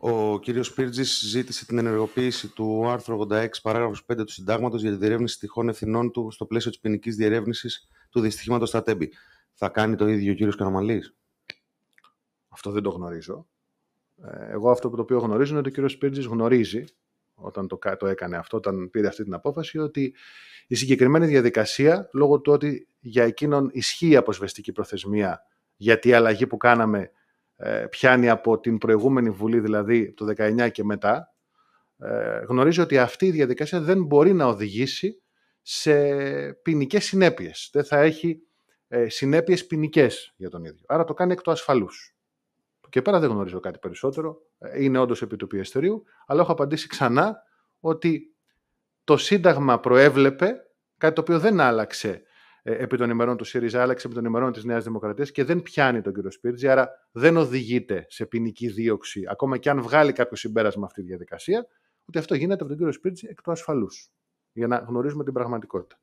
Ο κ. Σπίρτζη ζήτησε την ενεργοποίηση του άρθρου 86, παράγραφος 5 του Συντάγματος για τη διερεύνηση τυχών ευθυνών του στο πλαίσιο της ποινικής διερεύνησης του δυστυχήματος στα Τέμπη. Θα κάνει το ίδιο ο κ. Καραμαλής. Αυτό δεν το γνωρίζω. Ε, εγώ αυτό που το οποίο γνωρίζω είναι ότι ο κ. Σπίρτζη γνωρίζει όταν το, το έκανε αυτό, όταν πήρε αυτή την απόφαση, ότι η συγκεκριμένη διαδικασία, λόγω του ότι για εκείνον ισχύει η αποσβεστική προθεσμία, γιατί η αλλαγή που κάναμε ε, πιάνει από την προηγούμενη Βουλή, δηλαδή το 19 και μετά, ε, γνωρίζει ότι αυτή η διαδικασία δεν μπορεί να οδηγήσει σε ποινικές συνέπειες. Δεν θα έχει ε, συνέπειες ποινικές για τον ίδιο. Άρα το κάνει εκ του ασφαλούς. Και πέρα δεν γνωρίζω κάτι περισσότερο. Είναι όντως επί του πιεστηρίου, αλλά έχω απαντήσει ξανά ότι το Σύνταγμα προέβλεπε κάτι το οποίο δεν άλλαξε ε, επί των ημερών του ΣΥΡΙΖΑ, άλλαξε επί των ημερών της Νέας Δημοκρατίας και δεν πιάνει τον κύριο Σπίρτζη, άρα δεν οδηγείται σε ποινική δίωξη, ακόμα και αν βγάλει κάποιο συμπέρασμα αυτή τη διαδικασία, ότι αυτό γίνεται από τον κύριο Σπίρτζη εκ του ασφαλούς. Για να γνωρίζουμε την πραγματικότητα.